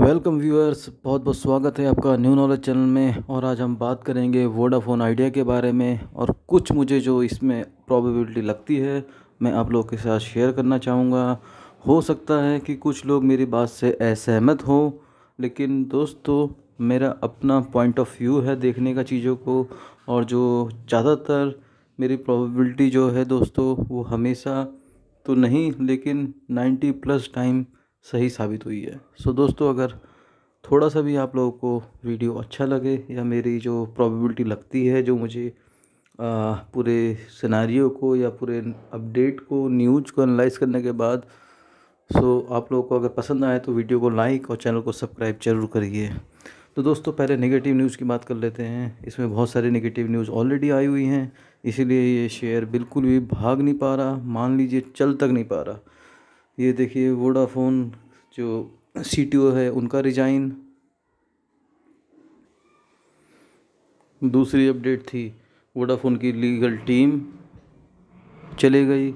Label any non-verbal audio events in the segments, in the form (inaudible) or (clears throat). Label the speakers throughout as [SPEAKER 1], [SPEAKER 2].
[SPEAKER 1] welcome viewers बहुत बहुत स्वागत है आपका न्यू नॉलेज चैनल में और आज हम बात करेंगे वोडाफोन आइडिया के बारे में और कुछ मुझे जो इसमें प्रॉबिलिटी लगती है मैं आप लोगों के साथ शेयर करना चाहूँगा हो सकता है कि कुछ लोग मेरी बात से असहमत हो लेकिन दोस्तों मेरा अपना पॉइंट ऑफ व्यू है देखने का चीज़ों को और जो ज़्यादातर मेरी प्रॉबिलिटी जो है दोस्तों वो हमेशा तो नहीं लेकिन 90 प्लस टाइम सही साबित हुई है सो दोस्तों अगर थोड़ा सा भी आप लोगों को वीडियो अच्छा लगे या मेरी जो प्रोबेबिलिटी लगती है जो मुझे आ, पूरे सिनारीयों को या पूरे अपडेट को न्यूज को एनालाइज करने के बाद सो आप लोगों को अगर पसंद आए तो वीडियो को लाइक और चैनल को सब्सक्राइब जरूर करिए तो दोस्तों पहले नेगेटिव न्यूज़ की बात कर लेते हैं इसमें बहुत सारी नेगेटिव न्यूज़ ऑलरेडी आई हुई हैं इसीलिए ये शेयर बिल्कुल भी भाग नहीं पा रहा मान लीजिए चल तक नहीं पा रहा ये देखिए वोडाफोन जो सी है उनका रिजाइन दूसरी अपडेट थी वोडाफोन की लीगल टीम चले गई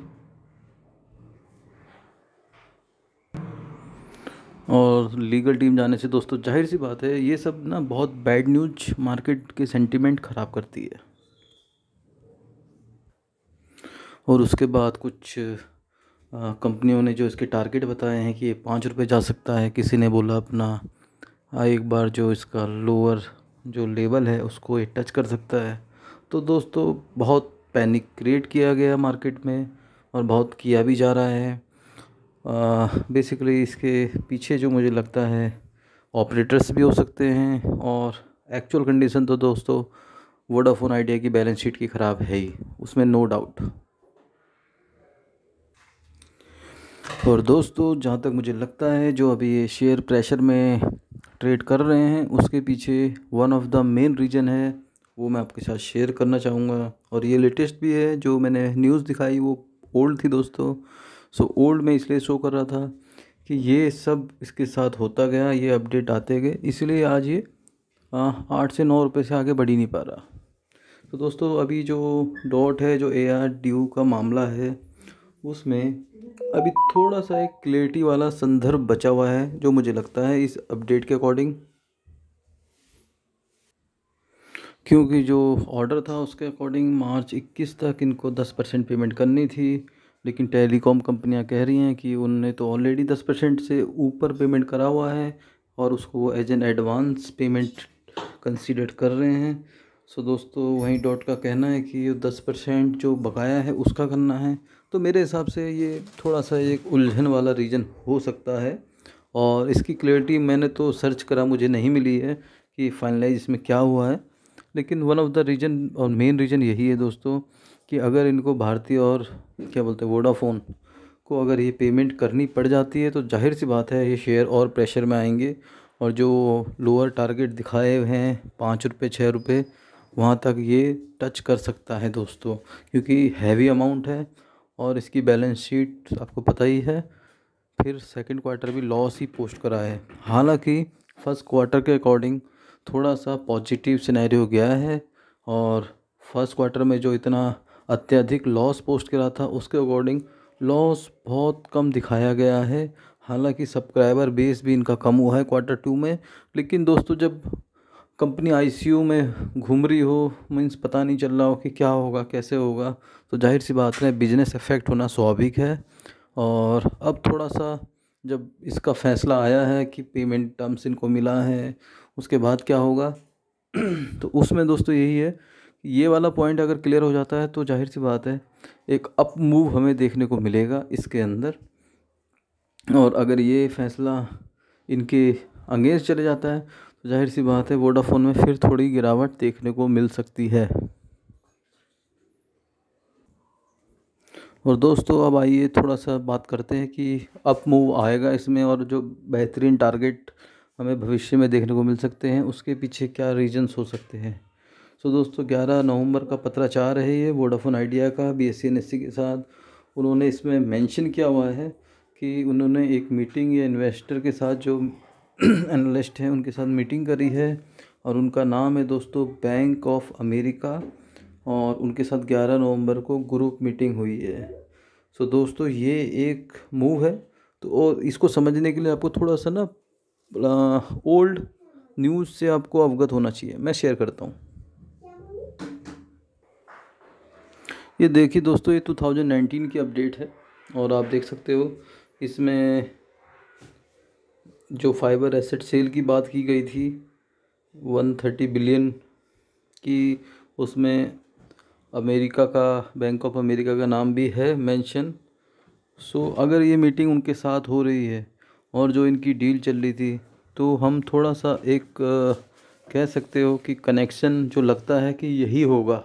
[SPEAKER 1] और लीगल टीम जाने से दोस्तों जाहिर सी बात है ये सब ना बहुत बैड न्यूज मार्केट के सेंटिमेंट ख़राब करती है और उसके बाद कुछ कंपनियों ने जो इसके टारगेट बताए हैं कि ये पाँच रुपये जा सकता है किसी ने बोला अपना एक बार जो इसका लोअर जो लेवल है उसको ये टच कर सकता है तो दोस्तों बहुत पैनिक क्रिएट किया गया मार्केट में और बहुत किया भी जा रहा है बेसिकली इसके पीछे जो मुझे लगता है ऑपरेटर्स भी हो सकते हैं और एक्चुअल कंडीशन तो दोस्तों वोडाफोन आइडिया की बैलेंस शीट की ख़राब है ही उसमें नो डाउट और दोस्तों जहाँ तक मुझे लगता है जो अभी ये शेयर प्रेशर में ट्रेड कर रहे हैं उसके पीछे one of the main reason है वो मैं आपके साथ शेयर करना चाहूँगा और ये लेटेस्ट भी है जो मैंने न्यूज़ दिखाई वो ओल्ड थी दोस्तों सो ओल्ड में इसलिए शो कर रहा था कि ये सब इसके साथ होता गया ये अपडेट आते गए इसलिए आज ये आठ से नौ रुपये से आगे बढ़ ही नहीं पा रहा तो दोस्तों अभी जो डॉट है जो ए आर यू का मामला है उसमें अभी थोड़ा सा एक क्लेरिटी वाला संदर्भ बचा हुआ है जो मुझे लगता है इस अपडेट के अकॉर्डिंग क्योंकि जो ऑर्डर था उसके अकॉर्डिंग मार्च 21 तक इनको 10 परसेंट पेमेंट करनी थी लेकिन टेलीकॉम कंपनियां कह रही हैं कि उनने तो ऑलरेडी 10 परसेंट से ऊपर पेमेंट करा हुआ है और उसको वो as an advance payment consider कर रहे हैं सो दोस्तों वहीं डॉट का कहना है कि दस परसेंट जो बकाया है उसका करना है तो मेरे हिसाब से ये थोड़ा सा एक उलझन वाला रीजन हो सकता है और इसकी क्लैरिटी मैंने तो सर्च करा मुझे नहीं मिली है कि फाइनलाइज इसमें क्या हुआ है लेकिन वन ऑफ़ द रीजन और मेन रीजन यही है दोस्तों कि अगर इनको भारतीय और क्या बोलते हैं वोडाफोन को अगर ये पेमेंट करनी पड़ जाती है तो जाहिर सी बात है ये शेयर और प्रेशर में आएंगे और जो लोअर टारगेट दिखाए हुए हैं पाँच रुपये छः रुपये वहाँ तक ये टच कर सकता है दोस्तों क्योंकि हैवी अमाउंट है और इसकी बैलेंस शीट आपको पता ही है फिर सेकंड क्वार्टर भी लॉस ही पोस्ट करा है हालांकि फर्स्ट क्वार्टर के अकॉर्डिंग थोड़ा सा पॉजिटिव सिनेरियो गया है और फर्स्ट क्वार्टर में जो इतना अत्यधिक लॉस पोस्ट करा था उसके अकॉर्डिंग लॉस बहुत कम दिखाया गया है हालांकि सब्सक्राइबर बेस भी इनका कम हुआ है क्वार्टर टू में लेकिन दोस्तों जब कंपनी आईसीयू में घूम रही हो मीन्स पता नहीं चल रहा हो कि क्या होगा कैसे होगा तो जाहिर सी बात है बिजनेस इफ़ेक्ट होना स्वाभाविक है और अब थोड़ा सा जब इसका फ़ैसला आया है कि पेमेंट टर्म्स इनको मिला है उसके बाद क्या होगा तो उसमें दोस्तों यही है ये वाला पॉइंट अगर क्लियर हो जाता है तो जाहिर सी बात है एक अप मूव हमें देखने को मिलेगा इसके अंदर और अगर ये फ़ैसला इनके अंगेंस्ट चले जाता है जाहिर सी बात है वोडाफोन में फिर थोड़ी गिरावट देखने को मिल सकती है और दोस्तों अब आइए थोड़ा सा बात करते हैं कि अप मूव आएगा इसमें और जो बेहतरीन टारगेट हमें भविष्य में देखने को मिल सकते हैं उसके पीछे क्या रीजंस हो सकते हैं सो so, दोस्तों 11 नवंबर का पत्राचार है ये वोडाफोन आइडिया का बी एस e के साथ उन्होंने इसमें मेंशन किया हुआ है कि उन्होंने एक मीटिंग या इन्वेस्टर के साथ जो एनालिस्ट (clears throat) हैं उनके साथ मीटिंग करी है और उनका नाम है दोस्तों बैंक ऑफ अमेरिका और उनके साथ 11 नवंबर को ग्रुप मीटिंग हुई है सो so, दोस्तों ये एक मूव है तो और इसको समझने के लिए आपको थोड़ा सा ना ओल्ड न्यूज़ से आपको अवगत होना चाहिए मैं शेयर करता हूँ ये देखिए दोस्तों ये 2019 की अपडेट है और आप देख सकते हो इसमें जो फाइबर एसेट सेल की बात की गई थी वन थर्टी बिलियन की उसमें अमेरिका का बैंक ऑफ अमेरिका का नाम भी है मेंशन सो अगर ये मीटिंग उनके साथ हो रही है और जो इनकी डील चल रही थी तो हम थोड़ा सा एक आ, कह सकते हो कि कनेक्शन जो लगता है कि यही होगा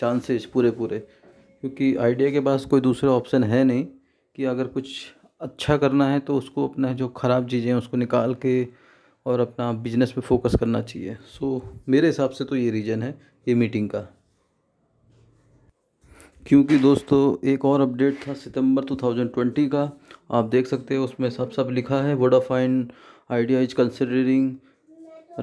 [SPEAKER 1] चांसेस पूरे पूरे क्योंकि आइडिया के पास कोई दूसरा ऑप्शन है नहीं कि अगर कुछ अच्छा करना है तो उसको अपना जो ख़राब चीज़ें हैं उसको निकाल के और अपना बिजनेस पे फोकस करना चाहिए सो मेरे हिसाब से तो ये रीज़न है ये मीटिंग का क्योंकि दोस्तों एक और अपडेट था सितंबर 2020 का आप देख सकते हो उसमें सब सब लिखा है Vodafone Idea is considering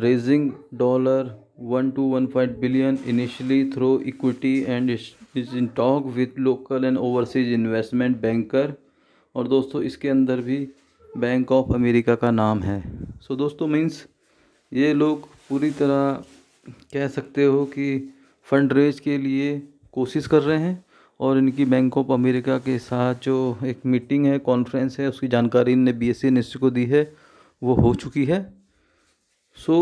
[SPEAKER 1] raising dollar one two one point billion initially through equity and is in talk with local and overseas investment banker और दोस्तों इसके अंदर भी बैंक ऑफ अमेरिका का नाम है सो दोस्तों मीन्स ये लोग पूरी तरह कह सकते हो कि फंड रेज के लिए कोशिश कर रहे हैं और इनकी बैंक ऑफ अमेरिका के साथ जो एक मीटिंग है कॉन्फ्रेंस है उसकी जानकारी इनने बी एस सी को दी है वो हो चुकी है सो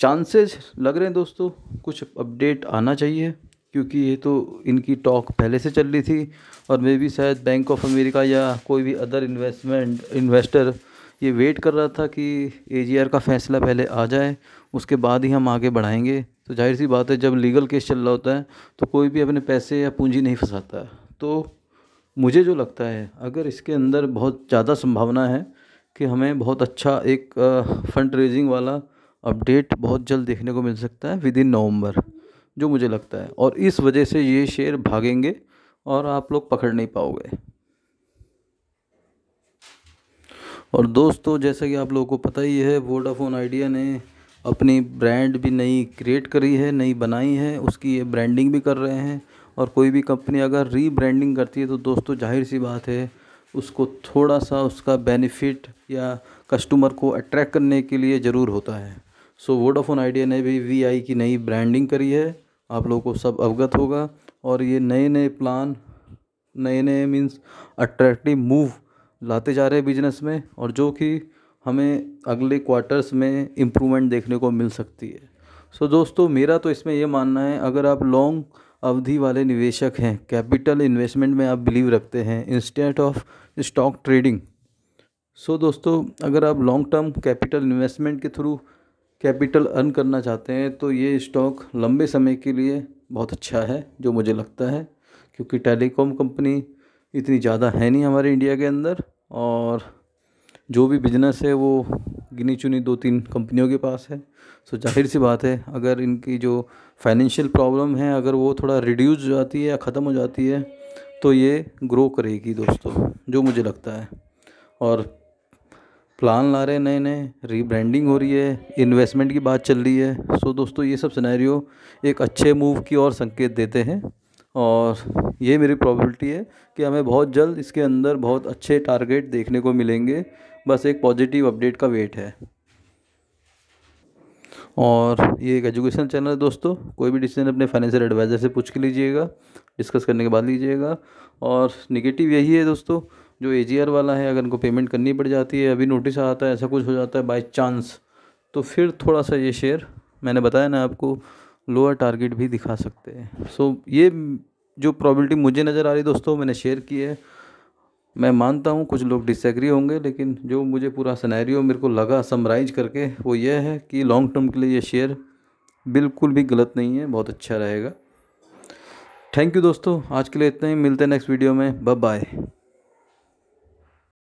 [SPEAKER 1] चांसेस लग रहे हैं दोस्तों कुछ अपडेट आना चाहिए क्योंकि ये तो इनकी टॉक पहले से चल रही थी और मे भी शायद बैंक ऑफ अमेरिका या कोई भी अदर इन्वेस्टमेंट इन्वेस्टर ये वेट कर रहा था कि ए का फ़ैसला पहले आ जाए उसके बाद ही हम आगे बढ़ाएंगे तो जाहिर सी बात है जब लीगल केस चल रहा होता है तो कोई भी अपने पैसे या पूंजी नहीं फंसाता तो मुझे जो लगता है अगर इसके अंदर बहुत ज़्यादा संभावना है कि हमें बहुत अच्छा एक फ़ंड रेजिंग वाला अपडेट बहुत जल्द देखने को मिल सकता है विद इन नवम्बर जो मुझे लगता है और इस वजह से ये शेर भागेंगे और आप लोग पकड़ नहीं पाओगे और दोस्तों जैसा कि आप लोगों को पता ही है वोडाफोन आइडिया ने अपनी ब्रांड भी नई क्रिएट करी है नई बनाई है उसकी ये ब्रांडिंग भी कर रहे हैं और कोई भी कंपनी अगर रीब्रांडिंग करती है तो दोस्तों जाहिर सी बात है उसको थोड़ा सा उसका बेनिफिट या कस्टमर को अट्रैक्ट करने के लिए ज़रूर होता है सो वोडाफोन आइडिया ने भी वी आई की नई ब्रांडिंग करी है आप लोगों को सब अवगत होगा और ये नए नए प्लान नए नए मीन्स अट्रैक्टिव मूव लाते जा रहे हैं बिजनेस में और जो कि हमें अगले क्वार्टर्स में इम्प्रूवमेंट देखने को मिल सकती है सो so, दोस्तों मेरा तो इसमें यह मानना है अगर आप लॉन्ग अवधि वाले निवेशक हैं कैपिटल इन्वेस्टमेंट में आप बिलीव रखते हैं instant of stock trading so दोस्तों अगर आप लॉन्ग टर्म कैपिटल इन्वेस्टमेंट के थ्रू कैपिटल अर्न करना चाहते हैं तो ये स्टॉक लंबे समय के लिए बहुत अच्छा है जो मुझे लगता है क्योंकि टेलीकॉम कंपनी इतनी ज़्यादा है नहीं हमारे इंडिया के अंदर और जो भी बिजनेस है वो गिनी चुनी दो तीन कंपनियों के पास है सो जाहिर सी बात है अगर इनकी जो फाइनेंशियल प्रॉब्लम है अगर वो थोड़ा रिड्यूस हो जाती है या ख़त्म हो जाती है तो ये ग्रो करेगी दोस्तों जो मुझे लगता है और प्लान ला रहे हैं नए नए रीब्रांडिंग हो रही है इन्वेस्टमेंट की बात चल रही है सो दोस्तों ये सब सिनेरियो एक अच्छे मूव की ओर संकेत देते हैं और ये मेरी प्रॉबिलिटी है कि हमें बहुत जल्द इसके अंदर बहुत अच्छे टारगेट देखने को मिलेंगे बस एक पॉजिटिव अपडेट का वेट है और ये एक एजुकेशन चैनल है दोस्तों कोई भी डिसीजन अपने फाइनेंशियल एडवाइज़र से पूछ के लीजिएगा डिस्कस करने के बाद लीजिएगा और निगेटिव यही है दोस्तों जो ए वाला है अगर इनको पेमेंट करनी पड़ जाती है अभी नोटिस आता है ऐसा कुछ हो जाता है बाई चांस तो फिर थोड़ा सा ये शेयर मैंने बताया ना आपको लोअर टारगेट भी दिखा सकते हैं सो so, ये जो प्रॉबिलिटी मुझे नज़र आ रही दोस्तों मैंने शेयर की है मैं मानता हूँ कुछ लोग डिसएग्री होंगे लेकिन जो मुझे पूरा सिनेरियो मेरे को लगा समराइज करके वो ये है कि लॉन्ग टर्म के लिए ये शेयर बिल्कुल भी गलत नहीं है बहुत अच्छा रहेगा थैंक यू दोस्तों आज के लिए इतना ही मिलते हैं नेक्स्ट वीडियो में बाय